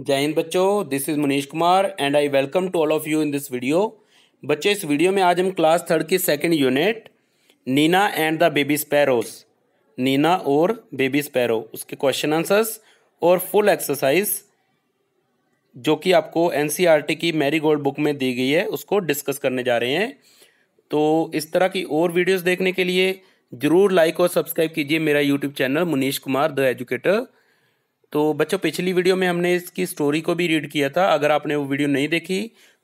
जय हिंद बच्चों this is Manish Kumar and I welcome to all of you in this video बच्चे इस वीडियो में आज हम क्लास थर्ड की second unit Nina and the baby sparrows Nina और बेबी स्पैरो उसके क्वेश्चन आंसर्स और फुल एक्सरसाइज जो कि आपको एन e की मैरी गोल्ड बुक में दी गई है उसको डिस्कस करने जा रहे हैं तो इस तरह की और वीडियोज़ देखने के लिए ज़रूर लाइक और सब्सक्राइब कीजिए मेरा YouTube channel Munish Kumar the educator तो बच्चों पिछली वीडियो में हमने इसकी स्टोरी को भी रीड किया था अगर आपने वो वीडियो नहीं देखी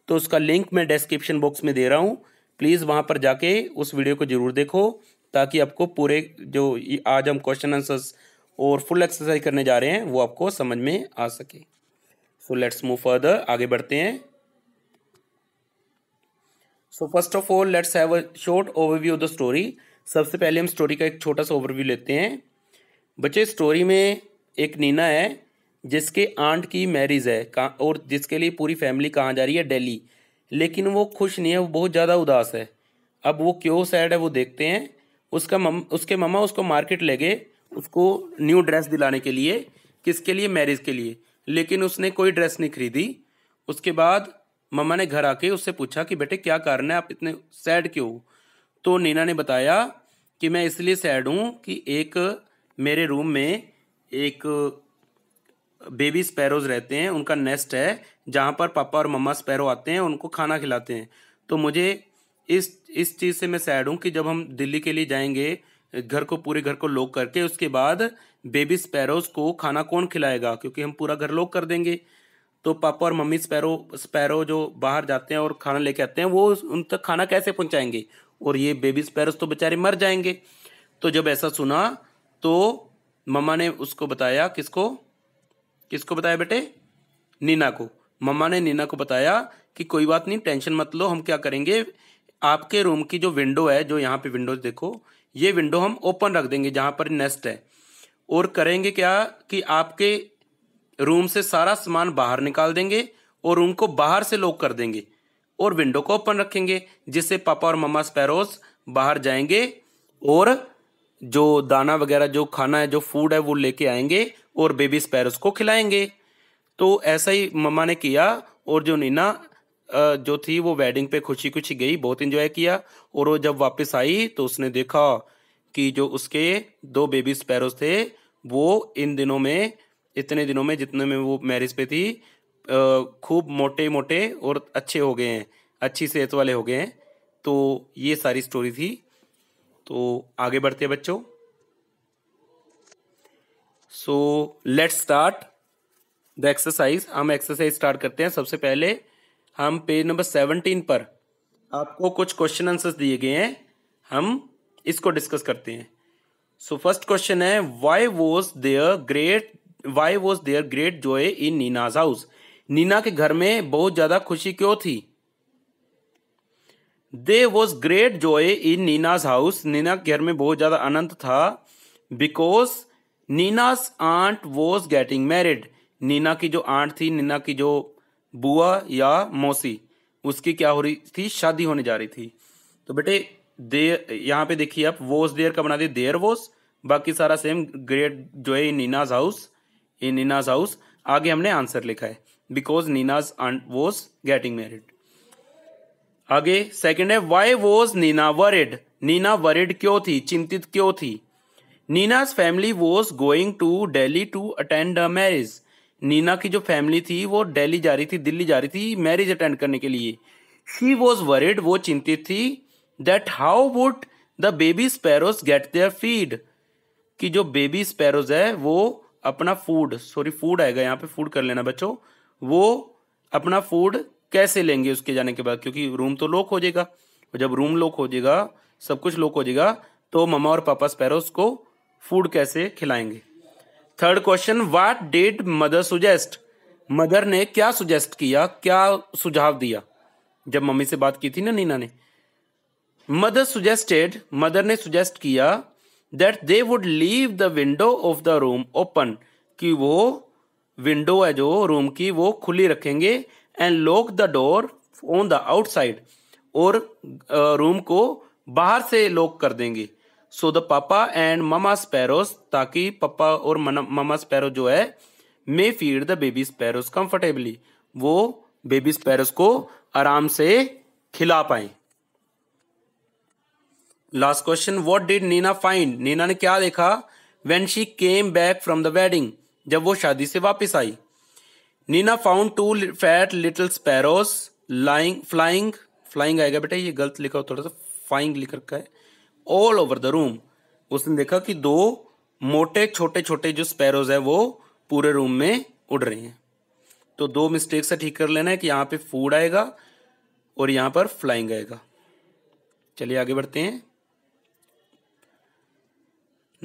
तो उसका लिंक मैं डिस्क्रिप्शन बॉक्स में दे रहा हूँ प्लीज़ वहाँ पर जाके उस वीडियो को ज़रूर देखो ताकि आपको पूरे जो आज हम क्वेश्चन आंसर्स और फुल एक्सरसाइज करने जा रहे हैं वो आपको समझ में आ सके सो लेट्स मूव फर्दर आगे बढ़ते हैं so first of all let's have a short overview of the story सबसे पहले हम स्टोरी का एक छोटा सा ओवरव्यू लेते हैं बच्चे स्टोरी में एक नीना है जिसके आंट की मैरिज है और जिसके लिए पूरी फैमिली कहाँ जा रही है दिल्ली लेकिन वो खुश नहीं है वो बहुत ज़्यादा उदास है अब वो क्यों सैड है वो देखते हैं उसका मम उसके ममा उसको मार्केट ले गए उसको न्यू ड्रेस दिलाने के लिए किसके लिए मैरिज के लिए लेकिन उसने कोई ड्रेस नहीं खरीदी उसके बाद ममा ने घर आके उससे पूछा कि बेटे क्या कारण है आप इतने सैड क्यों तो नीना ने बताया कि मैं इसलिए सैड हूँ कि एक मेरे रूम में एक बेबी स्पैरोज रहते हैं उनका नेस्ट है जहाँ पर पापा और मम्मा स्पैरो आते हैं उनको खाना खिलाते हैं तो मुझे इस इस चीज़ से मैं सैड हूँ कि जब हम दिल्ली के लिए जाएंगे घर को पूरे घर को लॉक करके उसके बाद बेबी स्पैरोज को खाना कौन खिलाएगा क्योंकि हम पूरा घर लॉक कर देंगे तो पापा और मम्मी स्पैरो स्पैरो जो बाहर जाते हैं और खाना लेके आते हैं वो उन तक खाना कैसे पहुंचाएंगे और ये बेबी स्पैरोज तो बेचारे मर जाएंगे तो जब ऐसा सुना तो मम्मा ने उसको बताया किसको किसको बताया बेटे नीना को मम्मा ने नीना को बताया कि कोई बात नहीं टेंशन मत लो हम क्या करेंगे आपके रूम की जो विंडो है जो यहाँ पे विंडोज देखो ये विंडो हम ओपन रख देंगे जहाँ पर नेस्ट है और करेंगे क्या कि आपके रूम से सारा सामान बाहर निकाल देंगे और रूम को बाहर से लॉक कर देंगे और विंडो को ओपन रखेंगे जिससे पापा और मम्मा स्पैरोज बाहर जाएंगे और जो दाना वगैरह जो खाना है जो फूड है वो लेके आएंगे और बेबी स्पैरोस को खिलाएंगे तो ऐसा ही मम्मा ने किया और जो नीना जो थी वो वेडिंग पे खुशी खुशी गई बहुत इंजॉय किया और वो जब वापस आई तो उसने देखा कि जो उसके दो बेबी स्पैरोस थे वो इन दिनों में इतने दिनों में जितने में वो मैरिज पे थी खूब मोटे मोटे और अच्छे हो गए हैं अच्छी सेहत वाले हो गए हैं तो ये सारी स्टोरी थी तो आगे बढ़ते बच्चों so let's start the exercise हम एक्सरसाइज स्टार्ट करते हैं सबसे पहले हम पेज नंबर सेवनटीन पर आपको कुछ क्वेश्चन आंसर्स दिए गए हैं हम इसको डिस्कस करते हैं सो फर्स्ट क्वेश्चन है why was there great why was there great joy in Nina's house Nina के घर में बहुत ज़्यादा खुशी क्यों थी there was great joy in Nina's house Nina के घर में बहुत ज़्यादा आनंद था because Nina's aunt was getting married Nina की जो आंट थी नीना की जो बुआ या मौसी उसकी क्या हो रही थी शादी होने जा रही थी तो बेटे देर यहाँ पे देखिए आप वोस देर का बना दिए देर वोस बाकी सारा सेम ग्रेट जो है नीनाज हाउस इन नीनाज हाउस आगे हमने आंसर लिखा है because Nina's aunt was getting married आगे सेकंड है why was Nina worried Nina worried क्यों थी चिंतित क्यों थी Nina's family was going to Delhi to attend a marriage Nina की जो फैमिली थी वो डेली जा रही थी दिल्ली जा रही थी मैरिज अटेंड करने के लिए शी वॉज वरिड वो चिंतित थी that how would the baby sparrows get their feed कि जो बेबी स्पैरोज है वो अपना फूड सॉरी फूड आएगा यहाँ पे फूड कर लेना बच्चों वो अपना फूड कैसे लेंगे उसके जाने के बाद क्योंकि रूम तो लॉक हो जाएगा जब रूम लॉक हो जाएगा सब कुछ लॉक हो जाएगा तो मम्मा और पापा स्पैरो उसको फूड कैसे खिलाएंगे third question what did mother suggest mother ने क्या सुजेस्ट किया क्या सुझाव दिया जब मम्मी से बात की थी ना नीना ने मदर सुजेस्टेड मदर ने सुजेस्ट किया that they would leave the window of the room open कि वो विंडो है जो रूम की वो खुली रखेंगे and lock the door on the outside और रूम को बाहर से लॉक कर देंगे so the papa and mama sparrows ताकि पापा और ममा स्पैरो जो है may feed the baby sparrows comfortably वो बेबी स्पैरोस को आराम से खिला पाए last question what did Nina find Nina ने क्या देखा when she came back from the wedding जब वो शादी से वापस आई Neena found two fat little sparrows lying flying flying आएगा बेटा ये गलत लिखा हो थोड़ा सा फाइंग लिख रखा है ऑल ओवर द रूम उसने देखा कि दो मोटे छोटे छोटे जो स्पैरोज है वो पूरे रूम में उड़ रहे हैं तो दो मिस्टेक से ठीक कर लेना है कि यहां पे फूड आएगा और यहां पर फ्लाइंग आएगा चलिए आगे बढ़ते हैं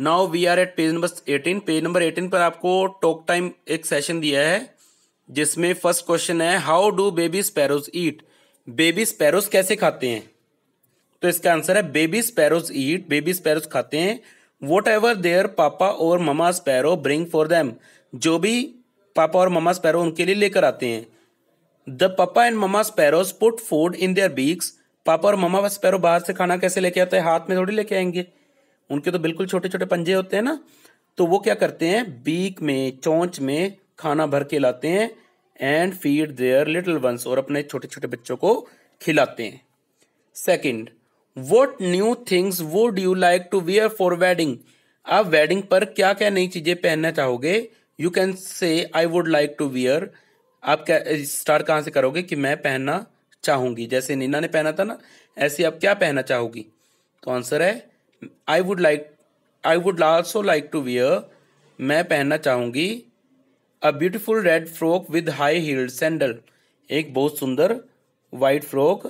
now we are at page number eighteen page number eighteen पर आपको टॉक टाइम एक सेशन दिया है जिसमें फर्स्ट क्वेश्चन है how do baby sparrows eat baby sparrows कैसे खाते हैं तो इसका आंसर है baby sparrows eat baby sparrows खाते हैं वट एवर देयर पापा और mama sparrow bring for them जो भी पापा और ममा स्पैरो उनके लिए लेकर आते हैं the papa and mama sparrows put food in their beaks पापा और ममा स्पैरो बाहर से खाना कैसे लेके आते हैं हाथ में थोड़ी लेके आएंगे उनके तो बिल्कुल छोटे छोटे पंजे होते हैं ना तो वो क्या करते हैं बीक में चोंच में खाना भर के लाते हैं and feed their little ones और अपने छोटे छोटे बच्चों को खिलाते हैं second what new things would you like to wear for wedding आप वेडिंग पर क्या क्या नई चीज़ें पहनना चाहोगे you can say I would like to wear आप क्या स्टार्ट कहाँ से करोगे कि मैं पहनना चाहूँगी जैसे नीना ने पहना था ना ऐसे आप क्या पहनना चाहोगी तो आंसर है I would like I would also like to wear मैं पहनना चाहूँगी a beautiful red frock with high heeled sandal एक बहुत सुंदर वाइट फ्रॉक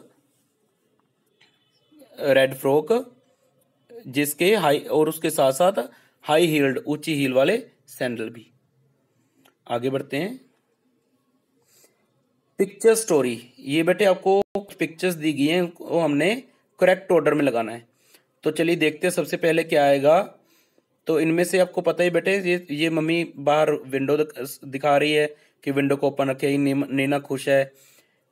रेड फ्रॉक जिसके हाई और उसके साथ साथ हाई हील्ड ऊंची हील वाले सैंडल भी आगे बढ़ते हैं पिक्चर स्टोरी ये बेटे आपको पिक्चर्स दी गई हैं वो हमने करेक्ट ऑर्डर में लगाना है तो चलिए देखते हैं सबसे पहले क्या आएगा तो इनमें से आपको पता ही बेटे ये ये मम्मी बाहर विंडो दिखा रही है कि विंडो को ओपन रखे नीना खुश है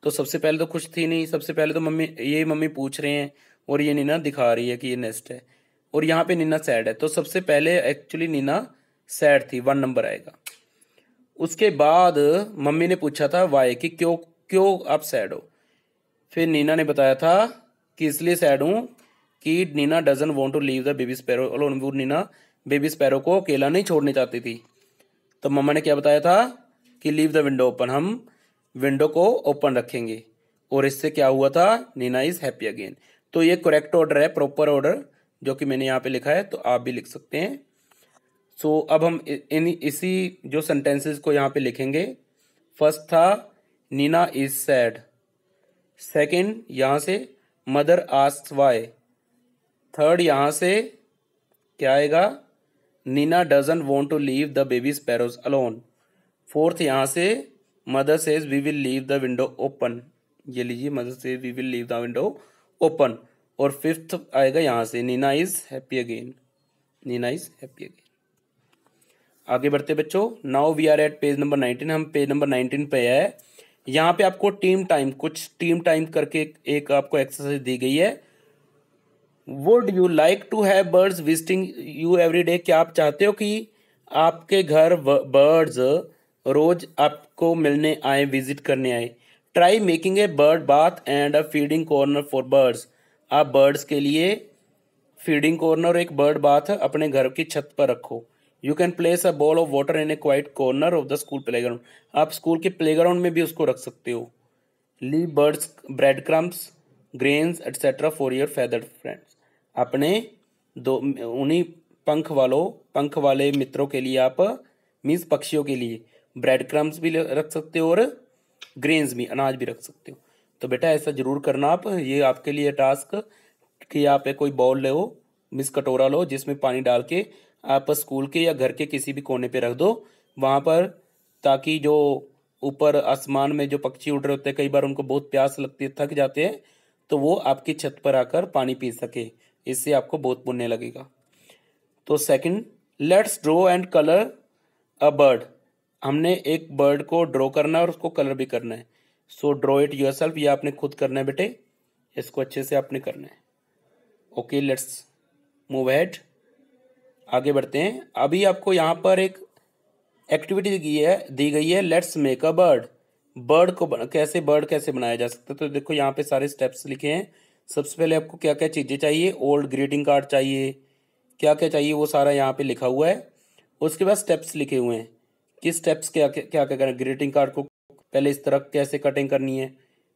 तो सबसे पहले तो खुश थी नहीं सबसे पहले तो मम्मी ये मम्मी पूछ रहे हैं और ये नीना दिखा रही है कि ये नेस्ट है और यहाँ पे नीना सैड है तो सबसे पहले एक्चुअली नीना सैड थी वन नंबर आएगा उसके बाद मम्मी ने पूछा था वाई कि क्यों क्यों आप सैड हो फिर नीना ने बताया था कि इसलिए सैड हूँ कि Nina doesn't want to leave the baby sparrow Nina baby sparrow को अकेला नहीं छोड़नी चाहती थी तो मम्मा ने क्या बताया था कि लीव द विंडो ओपन हम विंडो को ओपन रखेंगे और इससे क्या हुआ था नीना इज़ हैप्पी अगेन तो ये करेक्ट ऑर्डर है प्रॉपर ऑर्डर जो कि मैंने यहाँ पे लिखा है तो आप भी लिख सकते हैं सो so, अब हम इन इसी जो सेंटेंसेस को यहाँ पे लिखेंगे फर्स्ट था नीना इज सैड सेकंड यहाँ से मदर आस्क वाई थर्ड यहाँ से क्या आएगा Nina doesn't want to leave the baby sparrows alone fourth यहाँ से mother says we will leave the window open ये लीजिए mother says we will leave the window open और फिफ्थ आएगा यहाँ से Nina is happy again Nina is happy again आगे बढ़ते बच्चों now we are at page number nineteen हम पेज नंबर नाइनटीन पे है यहाँ पे आपको टीम टाइम कुछ टीम टाइम करके एक आपको एक्सरसाइज दी गई है would you like to have birds visiting you every day क्या आप चाहते हो कि आपके घर बर्ड्स रोज आपको मिलने आए विजिट करने आए try making a bird bath and a feeding corner for birds आप बर्ड्स के लिए फीडिंग कॉर्नर और एक बर्ड बाथ अपने घर की छत पर रखो you can place a bowl of water in a quiet corner of the school playground आप स्कूल के प्ले ग्राउंड में भी उसको रख सकते हो leave birds bread crumbs grains etcetera for your feather friends अपने दो उन्हीं पंख वालों पंख वाले मित्रों के लिए आप मीन्स पक्षियों के लिए ब्रेड क्रम्स भी रख सकते हो और ग्रेन्स भी अनाज भी रख सकते हो तो बेटा ऐसा जरूर करना आप ये आपके लिए टास्क कि आप कोई बॉल लो मिस कटोरा लो जिसमें पानी डाल के आप स्कूल के या घर के किसी भी कोने पे रख दो वहाँ पर ताकि जो ऊपर आसमान में जो पक्षी उड़ रहे होते हैं कई बार उनको बहुत प्यास लगती है थक जाते हैं तो वो आपकी छत पर आकर पानी पी सके इससे आपको बहुत पुण्य लगेगा तो second let's draw and colour a bird हमने एक बर्ड को ड्रॉ करना है और उसको कलर भी करना है so draw it yourself यह आपने खुद करना है बेटे इसको अच्छे से आपने करना है ओके लेट्स मूव हैड आगे बढ़ते हैं अभी आपको यहाँ पर एक एक्टिविटी दी है दी गई है let's make a bird bird को कैसे बर्ड कैसे बनाया जा सकता है तो देखो यहाँ पे सारे स्टेप्स लिखे हैं सबसे पहले आपको क्या क्या चीज़ें चाहिए ओल्ड ग्रीटिंग कार्ड चाहिए क्या क्या चाहिए वो सारा यहाँ पे लिखा हुआ है उसके बाद स्टेप्स लिखे हुए हैं कि स्टेप्स क्या क्या क्या करें ग्रीटिंग कार्ड को पहले इस तरह कैसे कटिंग करनी है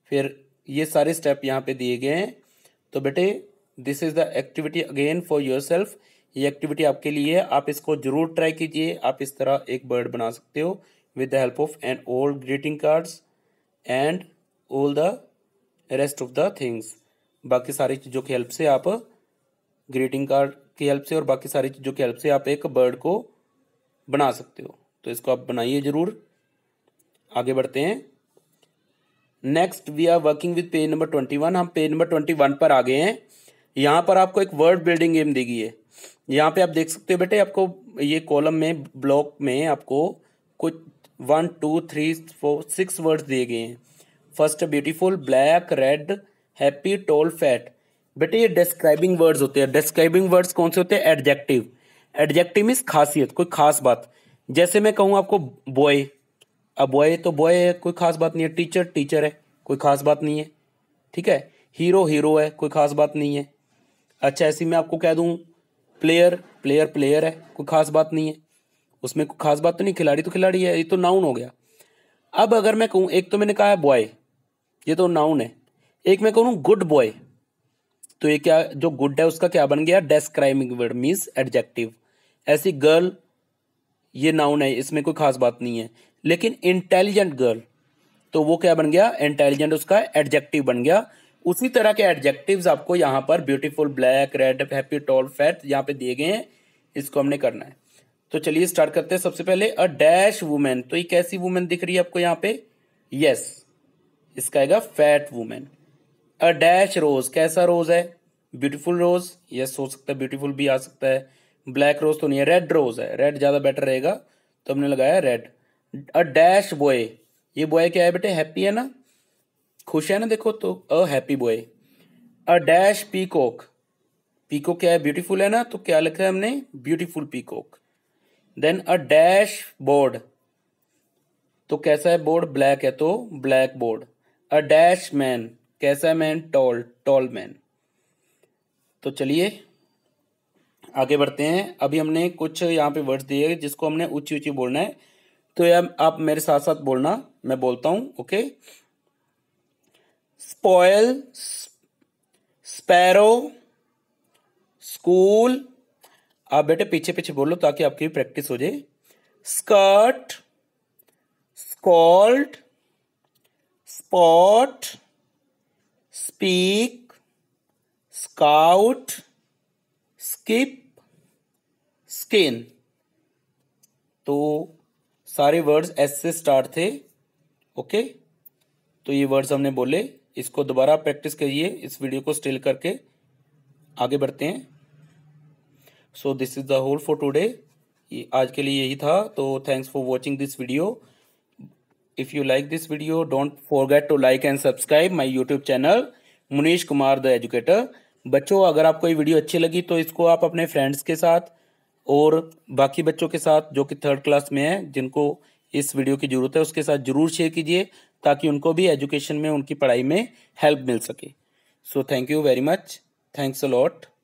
फिर ये सारे स्टेप यहाँ पे दिए गए हैं तो बेटे this is the activity again for yourself ये एक्टिविटी आपके लिए है आप इसको जरूर ट्राई कीजिए आप इस तरह एक बर्ड बना सकते हो with the help of an old greeting cards and all the rest of the things बाकी सारी चीज़ों की हेल्प से आप ग्रीटिंग कार्ड की हेल्प से और बाकी सारी चीज़ों की हेल्प से आप एक बर्ड को बना सकते हो तो इसको आप बनाइए ज़रूर आगे बढ़ते हैं next we are working with page number twenty one हम पेज नंबर ट्वेंटी वन पर आ गए हैं यहाँ पर आपको एक वर्ड बिल्डिंग गेम दी गई है यहाँ पे आप देख सकते हो बेटे आपको ये कॉलम में ब्लॉक में आपको कुछ one two three four six words दिए गए हैं first beautiful black red happy tall fat बेटे ये डिस्क्राइबिंग वर्ड्स होते हैं डिस्क्राइबिंग वर्ड्स कौन से होते हैं एडजेक्टिव एडजेक्टिव मीन्स खासियत कोई खास बात जैसे मैं कहूँ आपको बॉय अब बॉय तो बॉय है कोई खास बात नहीं है टीचर टीचर है कोई खास बात नहीं है ठीक है हीरो हीरो है कोई खास बात नहीं है अच्छा ऐसी मैं आपको कह दूँ प्लेयर प्लेयर प्लेयर है कोई खास बात नहीं है उसमें कोई खास बात तो नहीं खिलाड़ी तो खिलाड़ी है ये तो नाउन हो गया अब अगर मैं कहूँ एक तो मैंने कहा है बॉय ये तो नाउन है एक मैं कहूँ गुड बॉय तो ये क्या जो गुड है उसका क्या बन गया डेस्क्राइबिंग वर्ड मीन्स एडजेक्टिव ऐसी गर्ल ये नाउन है इसमें कोई खास बात नहीं है लेकिन इंटेलिजेंट गर्ल तो वो क्या बन गया इंटेलिजेंट उसका एडजेक्टिव बन गया उसी तरह के एडजेक्टिव्स आपको यहाँ पर beautiful black red happy tall fat यहाँ पे दिए गए हैं इसको हमने करना है तो चलिए स्टार्ट करते हैं सबसे पहले अ डैश वुमेन तो ये कैसी वुमेन दिख रही है आपको यहाँ पे यस yes, इसका आएगा fat women a dash rose कैसा रोज है ब्यूटीफुल रोज यस हो सकता है ब्यूटीफुल भी आ सकता है ब्लैक रोज तो नहीं है रेड रोज है रेड ज़्यादा बेटर रहेगा तो हमने लगाया रेड अ डैश बॉय ये बॉय क्या है बेटे हैप्पी है ना खुश है ना देखो तो a happy boy a dash peacock peacock क्या है ब्यूटीफुल है ना तो क्या लिखा है हमने beautiful peacock then a dash board तो कैसा है बोर्ड ब्लैक है तो black board a dash man कैसा मैन टॉल टॉल मैन तो चलिए आगे बढ़ते हैं अभी हमने कुछ यहाँ पे वर्ड्स दिए जिसको हमने ऊंची ऊंची बोलना है तो यार आप मेरे साथ साथ बोलना मैं बोलता हूं ओके स्पॉयल स्पैरो स्कूल आप बेटे पीछे पीछे बोलो ताकि आपकी भी प्रैक्टिस हो जाए skirt scold spot speak scout skip skin तो सारे वर्ड्स एस से स्टार्ट थे ओके तो ये वर्ड्स हमने बोले इसको दोबारा प्रैक्टिस करिए इस वीडियो को स्टिल करके आगे बढ़ते हैं so this is the whole for today आज के लिए यही था तो thanks for watching this video if you like this video don't forget to like and subscribe my YouTube channel Munish Kumar the educator बच्चों अगर आपको ये वीडियो अच्छी लगी तो इसको आप अपने फ्रेंड्स के साथ और बाकी बच्चों के साथ जो कि थर्ड क्लास में है जिनको इस वीडियो की ज़रूरत है उसके साथ ज़रूर शेयर कीजिए ताकि उनको भी एजुकेशन में उनकी पढ़ाई में हेल्प मिल सके so thank you very much thanks a lot